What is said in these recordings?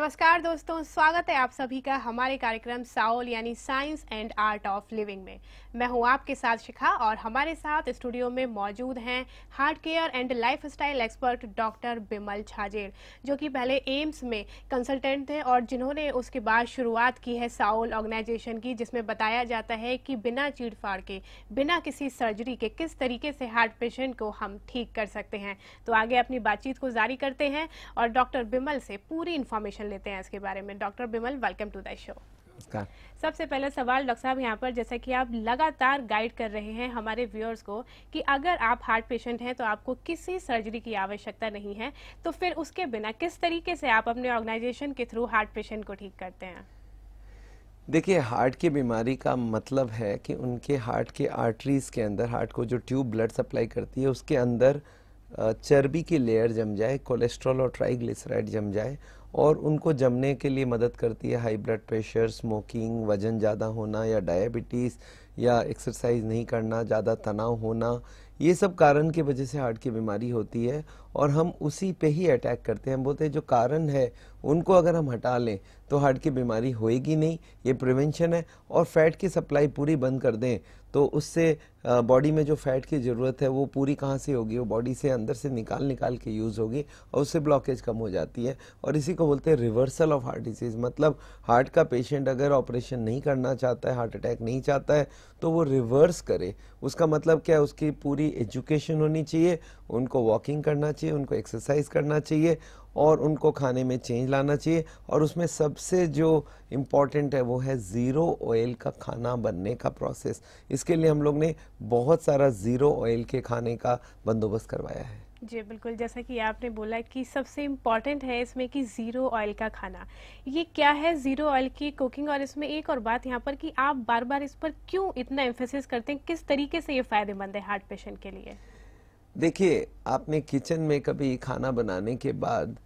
नमस्कार दोस्तों स्वागत है आप सभी का हमारे कार्यक्रम साओल यानी science and art of living में मैं हूं आपके साथ शिखा और हमारे साथ स्टूडियो में मौजूद हैं heart care and lifestyle expert doctor Bimal Chhajer जो कि पहले एम्स में कंसल्टेंट थे और जिन्होंने उसके बाद शुरुआत की है साउल ऑर्गेनाइजेशन की जिसमें बताया जाता है कि बिना चीड़फाड़ के बिना किसी सर्जरी के किस तरीके से हार्ट पेशेंट को हम ठीक कर सकते हैं तो आगे अपनी बातचीत को जारी करते हैं और डॉक्टर बिमल से पूरी इन्फॉर्मेशन लेते हैं इसके बारे में doctor Bimal welcome to the show नमस्कार सबसे पहला सवाल डॉक्टर साहब यहाँ पर जैसा कि आप लगातार गाइड कर रहे हैं हमारे व्यूअर्स को कि अगर आप हार्ट पेशेंट हैं तो आपको किसी सर्जरी की आवश्यकता नहीं है तो फिर उसके बिना किस तरीके से आप अपने ऑर्गेनाइजेशन के थ्रू हार्ट पेशेंट को ठीक करते हैं देखिए हार्ट की बीमारी का मतलब है कि उनके हार्ट के आर्टरीज़ के अंदर हार्ट को जो ट्यूब ब्लड सप्लाई करती है उसके अंदर चर्बी की लेयर जम जाए कोलेस्ट्रॉल और ट्राइग्लिसराइड जम जाए और उनको जमने के लिए मदद करती है हाई ब्लड प्रेशर स्मोकिंग वज़न ज़्यादा होना या डायबिटीज़ या एक्सरसाइज नहीं करना ज़्यादा तनाव होना ये सब कारण की वजह से हार्ट की बीमारी होती है और हम उसी पे ही अटैक करते हैं हम बोलते हैं जो कारण है उनको अगर हम हटा लें तो हार्ट की बीमारी होएगी नहीं ये प्रिवेंशन है और फैट की सप्लाई पूरी बंद कर दें तो उससे बॉडी में जो फैट की ज़रूरत है वो पूरी कहाँ से होगी वो बॉडी से अंदर से निकाल निकाल के यूज़ होगी और उससे ब्लॉकेज कम हो जाती है और इसी को बोलते हैं रिवर्सल ऑफ हार्ट डिजीज़ मतलब हार्ट का पेशेंट अगर ऑपरेशन नहीं करना चाहता है हार्ट अटैक नहीं चाहता है तो वो रिवर्स करे उसका मतलब क्या है उसकी पूरी एजुकेशन होनी चाहिए उनको वॉकिंग करना चाहिए उनको एक्सरसाइज करना चाहिए और उनको खाने में चेंज लाना चाहिए और उसमें सबसे जो इम्पॉर्टेंट है वो है ज़ीरो ऑयल का खाना बनने का प्रोसेस इसके लिए हम लोग ने बहुत सारा ज़ीरो ऑयल के खाने का बंदोबस्त करवाया है जी बिल्कुल जैसा कि आपने बोला कि सबसे इम्पॉर्टेंट है इसमें कि ज़ीरो ऑयल का खाना ये क्या है ज़ीरो ऑयल की कुकिंग और इसमें एक और बात यहाँ पर कि आप बार बार इस पर क्यों इतना एम्फेसिस करते हैं किस तरीके से ये फ़ायदेमंद है हार्ट पेशेंट के लिए देखिए आपने किचन में कभी खाना बनाने के बाद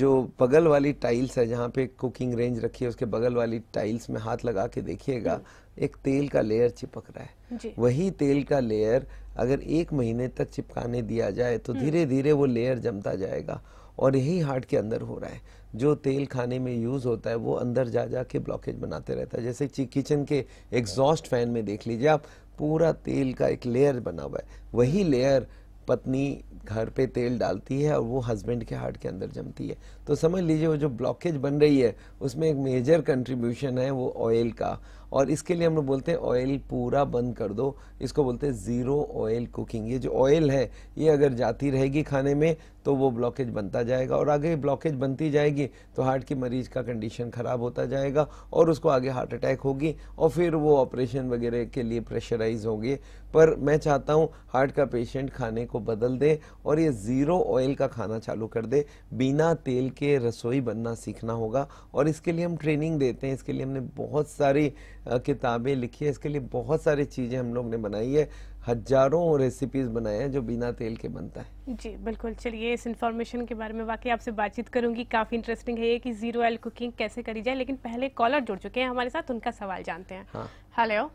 जो बगल वाली टाइल्स है जहाँ पे कुकिंग रेंज रखी है उसके बगल वाली टाइल्स में हाथ लगा के देखिएगा हम्म। एक तेल का लेयर चिपक रहा है वही तेल का लेयर अगर एक महीने तक चिपकाने दिया जाए तो हम्म। धीरे धीरे वो लेयर जमता जाएगा और यही हार्ट के अंदर हो रहा है जो तेल खाने में यूज़ होता है वो अंदर जा जा के ब्लॉकेज बनाते रहता है जैसे किचन के एग्जॉस्ट फैन में देख लीजिए आप पूरा तेल का एक लेयर बना हुआ है वही लेयर पत्नी घर पे तेल डालती है और वो हस्बैंड के हार्ट के अंदर जमती है तो समझ लीजिए वो जो ब्लॉकेज बन रही है उसमें एक मेजर कंट्रीब्यूशन है वो ऑयल का और इसके लिए हम लोग बोलते हैं ऑयल पूरा बंद कर दो इसको बोलते हैं ज़ीरो ऑयल कुकिंग ये जो ऑयल है ये अगर जाती रहेगी खाने में तो वो ब्लॉकेज बनता जाएगा और आगे ब्लॉकेज बनती जाएगी तो हार्ट की मरीज का कंडीशन ख़राब होता जाएगा और उसको आगे हार्ट अटैक होगी और फिर वो ऑपरेशन वगैरह के लिए प्रेशराइज होंगे पर मैं चाहता हूँ हार्ट का पेशेंट खाने को बदल दे और ये ज़ीरो ऑयल का खाना चालू कर दे बिना तेल के रसोई बनना सीखना होगा और इसके लिए हम ट्रेनिंग देते हैं इसके लिए हमने बहुत सारी किताबें लिखी है इसके लिए बहुत सारी चीज़ें हम लोग ने बनाई है हजारों रेसिपीज बनाए हैं जो बिना तेल के बनता है जी बिल्कुल चलिए इस इन्फॉर्मेशन के बारे में वाकई आपसे बातचीत करूंगी काफ़ी इंटरेस्टिंग है ये कि जीरो ऑयल कुकिंग कैसे करी जाए लेकिन पहले कॉलर जुड़ चुके हैं हमारे साथ उनका सवाल जानते हैं हेलो हाँ।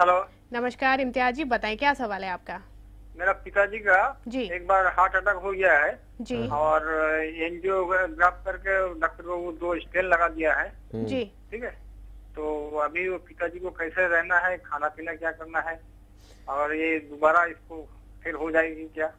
हेलो नमस्कार इम्तियाज जी बताए क्या सवाल है आपका मेरा पिताजी का जी एक बार हार्ट अटैक हो गया है जी और एनजीओ करके डॉक्टर को दो स्टेन लगा दिया है जी ठीक है तो अभी वो पिताजी को कैसे रहना है खाना पीना क्या करना है और ये दोबारा इसको फिर हो जाएगी क्या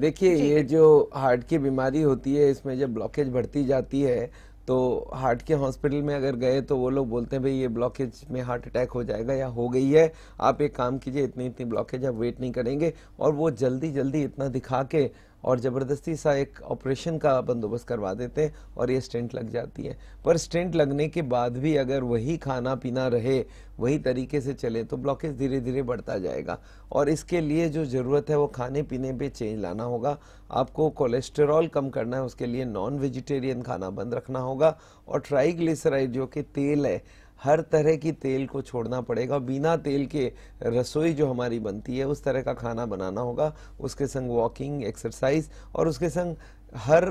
देखिए ये जो हार्ट की बीमारी होती है इसमें जब ब्लॉकेज बढ़ती जाती है तो हार्ट के हॉस्पिटल में अगर गए तो वो लोग बोलते हैं भाई ये ब्लॉकेज में हार्ट अटैक हो जाएगा या हो गई है आप एक काम कीजिए इतनी इतनी ब्लॉकेज आप वेट नहीं करेंगे और वो जल्दी जल्दी इतना दिखा के और ज़बरदस्ती सा एक ऑपरेशन का बंदोबस्त करवा देते हैं और ये स्टेंट लग जाती है पर स्टेंट लगने के बाद भी अगर वही खाना पीना रहे वही तरीके से चले तो ब्लॉकेज धीरे धीरे बढ़ता जाएगा और इसके लिए जो ज़रूरत है वो खाने पीने पे चेंज लाना होगा आपको कोलेस्टेरॉल कम करना है उसके लिए नॉन वेजिटेरियन खाना बंद रखना होगा और ट्राईग्लिसराइड जो कि तेल है हर तरह की तेल को छोड़ना पड़ेगा बिना तेल के रसोई जो हमारी बनती है उस तरह का खाना बनाना होगा उसके संग वॉकिंग एक्सरसाइज और उसके संग हर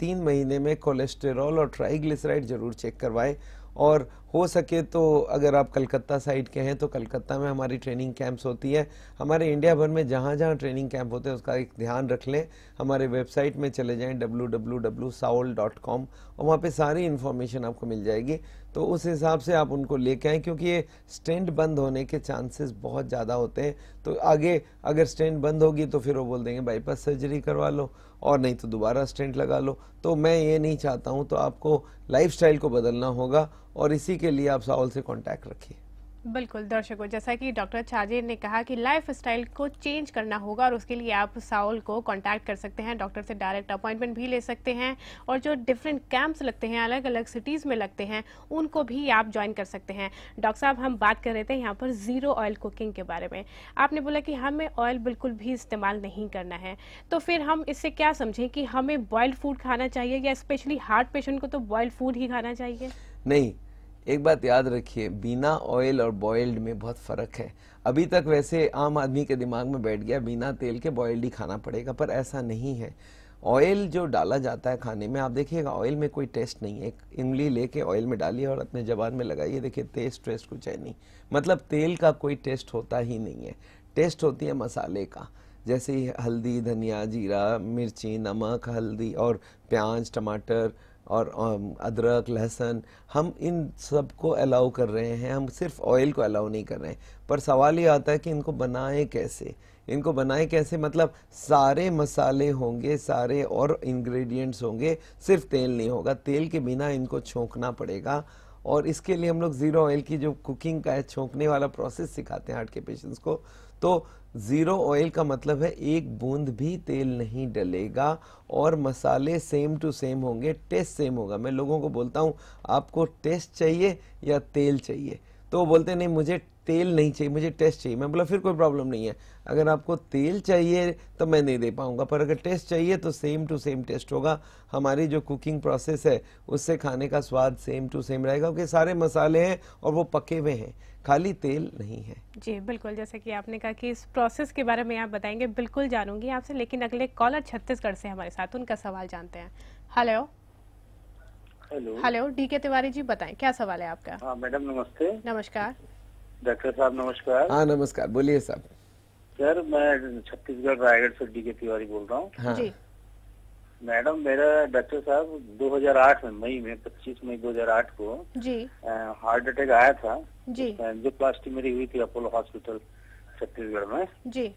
तीन महीने में कोलेस्टेरॉल और ट्राइग्लिसराइड ज़रूर चेक करवाएं और हो सके तो अगर आप कलकत्ता साइड के हैं तो कलकत्ता में हमारी ट्रेनिंग कैंप्स होती है हमारे इंडिया भर में जहाँ जहाँ ट्रेनिंग कैंप होते हैं उसका एक ध्यान रख लें हमारे वेबसाइट में चले जाएं डब्ल्यू और वहाँ पे सारी इन्फॉर्मेशन आपको मिल जाएगी तो उस हिसाब से आप उनको लेके आए क्योंकि ये स्टैंड बंद होने के चांसेस बहुत ज़्यादा होते हैं तो आगे अगर स्टैंड बंद होगी तो फिर वो बोल देंगे बाईपास सर्जरी करवा लो और नहीं तो दोबारा स्टेंट लगा लो तो मैं ये नहीं चाहता हूँ तो आपको स्टाइल को बदलना होगा और इसी के लिए आप साउल से कॉन्टैक्ट रखिए बिल्कुल दर्शकों जैसा कि डॉक्टर चाजेर ने कहा कि लाइफ स्टाइल को चेंज करना होगा और उसके लिए आप साउल को कांटेक्ट कर सकते हैं डॉक्टर से डायरेक्ट अपॉइंटमेंट भी ले सकते हैं और जो डिफरेंट कैंप्स लगते हैं अलग अलग सिटीज़ में लगते हैं उनको भी आप ज्वाइन कर सकते हैं डॉक्टर साहब हम बात कर रहे थे यहाँ पर ज़ीरो ऑयल कुकिंग के बारे में आपने बोला कि हमें ऑयल बिल्कुल भी इस्तेमाल नहीं करना है तो फिर हम इससे क्या समझें कि हमें बॉयल्ड फूड खाना चाहिए या स्पेशली हार्ट पेशेंट को तो बॉयल्ड फूड ही खाना चाहिए नहीं एक बात याद रखिए बिना ऑयल और बॉयल्ड में बहुत फ़र्क है अभी तक वैसे आम आदमी के दिमाग में बैठ गया बिना तेल के बॉयल्ड ही खाना पड़ेगा पर ऐसा नहीं है ऑयल जो डाला जाता है खाने में आप देखिएगा ऑयल में कोई टेस्ट नहीं है एक इमली लेके ऑयल में डालिए और अपने जबान में लगाइए देखिए टेस्ट टेस्ट कुछ है नहीं मतलब तेल का कोई टेस्ट होता ही नहीं है टेस्ट होती है मसाले का जैसे हल्दी धनिया जीरा मिर्ची नमक हल्दी और प्याज टमाटर और um, अदरक लहसन हम इन सब को अलाउ कर रहे हैं हम सिर्फ ऑयल को अलाउ नहीं कर रहे हैं पर सवाल ये आता है कि इनको बनाएं कैसे इनको बनाएं कैसे मतलब सारे मसाले होंगे सारे और इंग्रेडिएंट्स होंगे सिर्फ तेल नहीं होगा तेल के बिना इनको छोंकना पड़ेगा और इसके लिए हम लोग ज़ीरो ऑयल की जो कुकिंग का है छोंकने वाला प्रोसेस सिखाते हैं हार्ट के पेशेंट्स को तो ज़ीरो ऑयल का मतलब है एक बूंद भी तेल नहीं डलेगा और मसाले सेम टू सेम होंगे टेस्ट सेम होगा मैं लोगों को बोलता हूँ आपको टेस्ट चाहिए या तेल चाहिए तो वो बोलते नहीं मुझे तेल नहीं चाहिए मुझे टेस्ट चाहिए मैं बोला फिर कोई प्रॉब्लम नहीं है अगर आपको तेल चाहिए तो मैं नहीं दे पाऊंगा पर अगर टेस्ट चाहिए तो सेम टू सेम टेस्ट होगा हमारी जो कुकिंग प्रोसेस है उससे खाने का स्वाद सेम टू सेम रहेगा क्योंकि सारे मसाले हैं और वो पके हुए हैं खाली तेल नहीं है जी बिल्कुल जैसे कि आपने कहा कि इस प्रोसेस के बारे में आप बताएंगे बिल्कुल जानूंगी आपसे लेकिन अगले कॉलर छत्तीसगढ़ से हमारे साथ उनका सवाल जानते हैं हेलो हेलो हेलो डी के तिवारी जी बताएं क्या सवाल है आपका हाँ मैडम नमस्ते नमस्कार डॉक्टर साहब नमस्कार हाँ नमस्कार बोलिए साहब सर मैं छत्तीसगढ़ रायगढ़ से डी के तिवारी बोल रहा हूँ हाँ। जी मैडम मेरा डॉक्टर साहब 2008 में मई में 25 मई 2008 को जी हार्ट अटैक आया था जी एंजियोप्लास्टी मेरी हुई थी अपोलो हॉस्पिटल छत्तीसगढ़ में जी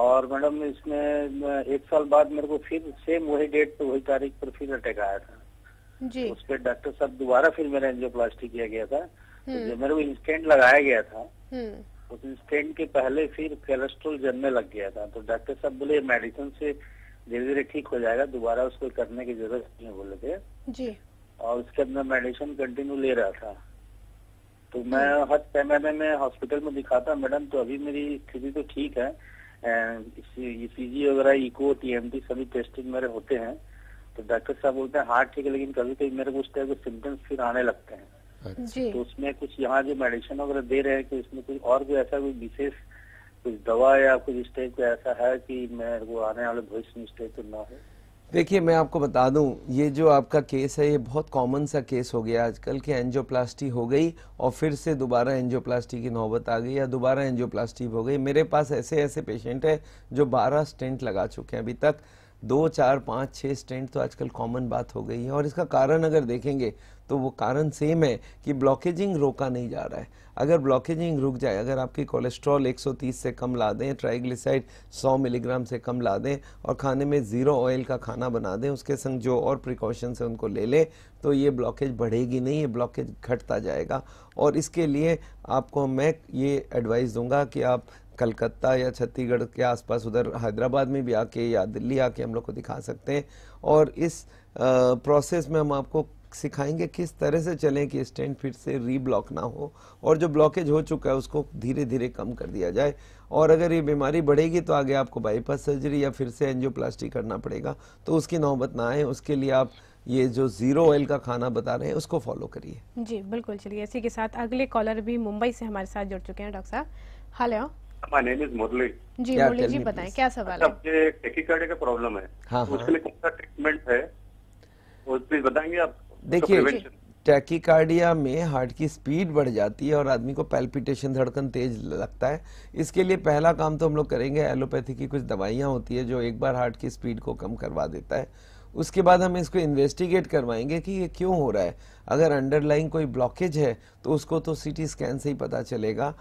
और मैडम इसमें एक साल बाद मेरे को फिर सेम वही डेट पर वही तारीख पर फिर अटैक आया था तो उस पर डॉक्टर साहब दोबारा फिर मेरा एंजियोप्लास्टी किया गया था तो हम्म। जब मेरे को इंस्टेंट लगाया गया था हम्म। उस इंस्टेंट के पहले फिर कोलेस्ट्रोल जमने लग गया था तो डॉक्टर साहब बोले मेडिसिन से धीरे धीरे ठीक हो जाएगा दोबारा उसको करने की जरूरत नहीं बोले थे जी और उसके बाद मैं मेडिसिन कंटिन्यू ले रहा था तो हम्म। मैं हर पैमाने में हॉस्पिटल में दिखाता मैडम तो अभी मेरी स्थिति तो ठीक है सीजी वगैरह इको टीएमटी सभी टेस्टिंग मेरे होते हैं तो डॉक्टर साहब बोलते हैं हार्ट ठीक है लेकिन कभी कभी मेरे को उस टाइप के सिम्टम्स फिर आने लगते हैं अच्छा। जी। तो उसमें कुछ यहाँ जो मेडिसिन वगैरह दे रहे हैं कि उसमें कुछ और भी ऐसा कोई विशेष कुछ दवा या कुछ इस टाइप का ऐसा है कि मेरे को आने वाले भविष्य में इस टाइप का ना हो देखिए मैं आपको बता दूं ये जो आपका केस है ये बहुत कॉमन सा केस हो गया आजकल कि एंजियोप्लास्टी हो गई और फिर से दोबारा एंजियोप्लास्टी की नौबत आ गई या दोबारा एंजियोप्लास्टी हो गई मेरे पास ऐसे ऐसे पेशेंट हैं जो 12 स्टेंट लगा चुके हैं अभी तक दो चार पाँच छः स्टेंट तो आजकल कॉमन बात हो गई है और इसका कारण अगर देखेंगे तो वो कारण सेम है कि ब्लॉकेजिंग रोका नहीं जा रहा है अगर ब्लॉकेजिंग रुक जाए अगर आपकी कोलेस्ट्रॉल 130 से कम ला दें ट्राइग्लिसाइड 100 मिलीग्राम से कम ला दें और खाने में ज़ीरो ऑयल का खाना बना दें उसके संग जो और प्रिकॉशन से उनको ले लें तो ये ब्लॉकेज बढ़ेगी नहीं ये ब्लॉकेज घटता जाएगा और इसके लिए आपको मैं ये एडवाइस दूंगा कि आप कलकत्ता या छत्तीसगढ़ के आसपास उधर हैदराबाद में भी आके या दिल्ली आके हम लोग को दिखा सकते हैं और इस प्रोसेस में हम आपको सिखाएंगे किस तरह से चलें कि स्टैंड फिर से रीब्लॉक ना हो और जो ब्लॉकेज हो चुका है उसको धीरे धीरे कम कर दिया जाए और अगर ये बीमारी बढ़ेगी तो आगे आपको बाईपास सर्जरी या फिर से एनजियोप्लास्टी करना पड़ेगा तो उसकी नौबत ना आए उसके लिए आप ये जो जीरो ऑयल का खाना बता रहे हैं उसको फॉलो करिए जी बिल्कुल चलिए इसी के साथ अगले कॉलर भी मुंबई से हमारे साथ जुड़ चुके हैं डॉक्टर साहब hello my name is Murli ji Murli ji बताएं क्या सवाल है टेकिकार्डिया अच्छा, का प्रॉब्लम है हाँ, हाँ, उसके लिए कौन सा ट्रीटमेंट है वो प्लीज बताएंगे आप देखिए में हार्ट की स्पीड बढ़ जाती है और आदमी को पैल्पिटेशन धड़कन तेज लगता है इसके लिए पहला काम तो हम लोग करेंगे एलोपैथी की कुछ दवाइयाँ होती है जो एक बार हार्ट की स्पीड को कम करवा देता है उसके बाद हम इसको इन्वेस्टिगेट करवाएंगे कि ये क्यों हो रहा है अगर अंडरलाइन कोई ब्लॉकेज है तो उसको तो टी स्कैन से ही पता चलेगा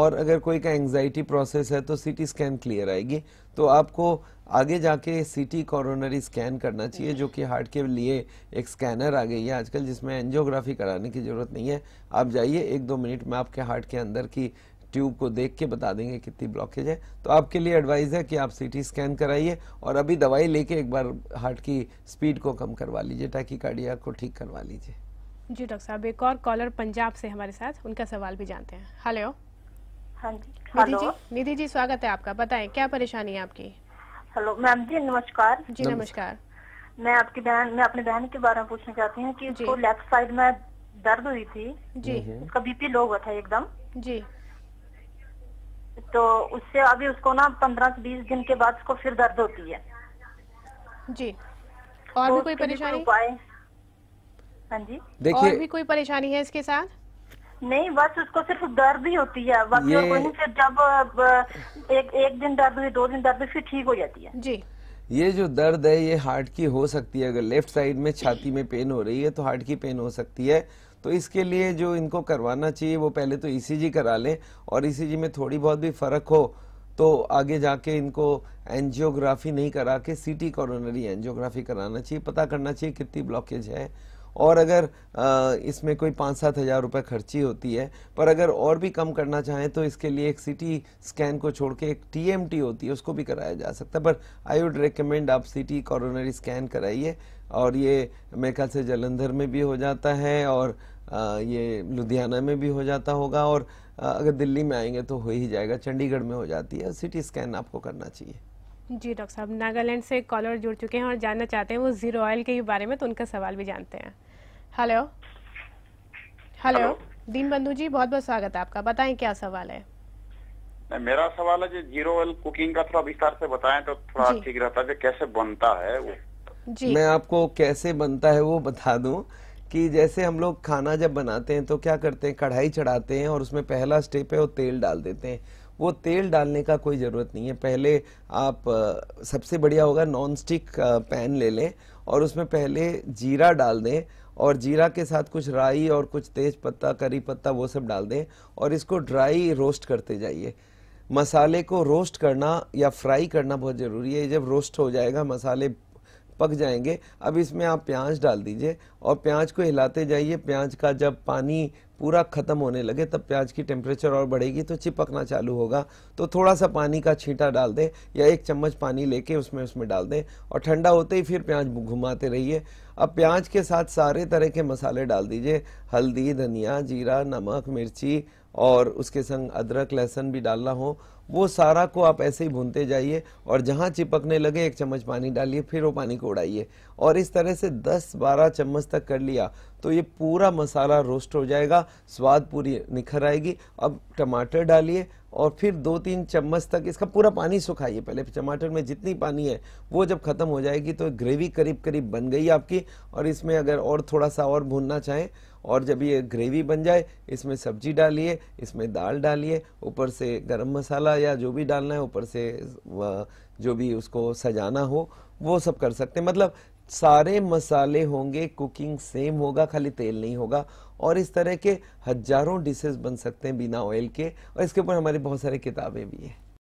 और अगर कोई का एंग्जाइटी प्रोसेस है तो सिटी स्कैन क्लियर आएगी तो आपको आगे जाके सिटी कॉरोनरी स्कैन करना चाहिए जो कि हार्ट के लिए एक स्कैनर आ गई है आजकल जिसमें एंजियोग्राफी कराने की ज़रूरत नहीं है आप जाइए एक दो मिनट में आपके हार्ट के अंदर की ट्यूब को देख के बता देंगे कितनी ब्लॉकेज है तो आपके लिए एडवाइस है कि आप सीटी स्कैन कराइए और अभी दवाई लेके एक बार हार्ट की स्पीड को कम करवा लीजिए ताकि कार्डिया को ठीक करवा लीजिए जी डॉक्टर साहब एक और कॉलर पंजाब से हमारे साथ उनका सवाल भी जानते हैं हेलो हाँ जी निधि जी निधि जी स्वागत है आपका बताएं क्या परेशानी है आपकी हेलो मैम जी नमस्कार जी नमस्कार मैं आपकी बहन मैं अपने बहन के बारे में पूछना चाहती हूँ कि उसको लेफ्ट साइड में दर्द हुई थी जी उसका बीपी लो हुआ था एकदम जी तो उससे अभी उसको ना पंद्रह से बीस दिन के बाद उसको फिर दर्द होती है जी और तो भी कोई परेशानी हाँ जी देखिए और भी कोई परेशानी है इसके साथ नहीं बस उसको सिर्फ दर्द ही होती है बाकी और कोई नहीं जब एक एक दिन दर्द हुई दो दिन दर्द हुई फिर ठीक हो जाती है जी ये जो दर्द है ये हार्ट की हो सकती है अगर लेफ्ट साइड में छाती में पेन हो रही है तो हार्ट की पेन हो सकती है तो इसके लिए जो इनको करवाना चाहिए वो पहले तो ईसीजी e करा लें और ईसीजी e में थोड़ी बहुत भी फर्क हो तो आगे जाके इनको एंजियोग्राफी नहीं करा के सीटी कॉरोनरी एंजियोग्राफी कराना चाहिए पता करना चाहिए कितनी ब्लॉकेज है और अगर इसमें कोई पाँच सात हज़ार रुपये खर्ची होती है पर अगर और भी कम करना चाहें तो इसके लिए एक सिटी स्कैन को छोड़ के एक टीएमटी होती है उसको भी कराया जा सकता है पर आई वुड रिकमेंड आप सिटी कॉरोनरी स्कैन कराइए और ये मेरे ख्याल से जलंधर में भी हो जाता है और ये लुधियाना में भी हो जाता होगा और अगर दिल्ली में आएंगे तो हो ही जाएगा चंडीगढ़ में हो जाती है सिटी स्कैन आपको करना चाहिए जी डॉक्टर साहब नागालैंड से कॉलर जुड़ चुके हैं और जानना चाहते हैं वो जीरो ऑयल के बारे में तो उनका सवाल भी जानते हैं हेलो हेलो दीन बंधु जी बहुत बहुत स्वागत है आपका बताएं क्या सवाल है मेरा सवाल है जो जीरो ऑयल कुकिंग का थोड़ा विस्तार से बताएं तो थोड़ा ठीक रहता है कैसे बनता है वो जी मैं आपको कैसे बनता है वो बता दू कि जैसे हम लोग खाना जब बनाते हैं तो क्या करते हैं कढ़ाई चढ़ाते हैं और उसमें पहला स्टेप है वो तेल डाल देते हैं वो तेल डालने का कोई ज़रूरत नहीं है पहले आप सबसे बढ़िया होगा नॉन स्टिक पैन ले लें और उसमें पहले जीरा डाल दें और जीरा के साथ कुछ राई और कुछ तेज पत्ता करी पत्ता वो सब डाल दें और इसको ड्राई रोस्ट करते जाइए मसाले को रोस्ट करना या फ्राई करना बहुत ज़रूरी है जब रोस्ट हो जाएगा मसाले पक जाएंगे अब इसमें आप प्याज डाल दीजिए और प्याज को हिलाते जाइए प्याज का जब पानी पूरा ख़त्म होने लगे तब प्याज की टेम्परेचर और बढ़ेगी तो चिपकना चालू होगा तो थोड़ा सा पानी का छींटा डाल दें या एक चम्मच पानी लेके उसमें उसमें डाल दें और ठंडा होते ही फिर प्याज घुमाते रहिए अब प्याज के साथ सारे तरह के मसाले डाल दीजिए हल्दी धनिया जीरा नमक मिर्ची और उसके संग अदरक लहसुन भी डालना हो वो सारा को आप ऐसे ही भूनते जाइए और जहाँ चिपकने लगे एक चम्मच पानी डालिए फिर वो पानी को उड़ाइए और इस तरह से 10-12 चम्मच तक कर लिया तो ये पूरा मसाला रोस्ट हो जाएगा स्वाद पूरी निखर आएगी अब टमाटर डालिए और फिर दो तीन चम्मच तक इसका पूरा पानी सुखाइए पहले टमाटर में जितनी पानी है वो जब ख़त्म हो जाएगी तो ग्रेवी करीब करीब बन गई आपकी और इसमें अगर और थोड़ा सा और भूनना चाहें और जब ये ग्रेवी बन जाए इसमें सब्जी डालिए इसमें दाल डालिए ऊपर से गरम मसाला या जो भी डालना है ऊपर से जो भी उसको सजाना हो वो सब कर सकते हैं मतलब सारे मसाले होंगे कुकिंग सेम होगा खाली तेल नहीं होगा और इस तरह के हजारों डिशेस बन सकते हैं बिना ऑयल के और इसके ऊपर हमारी बहुत सारी किताबें भी हैं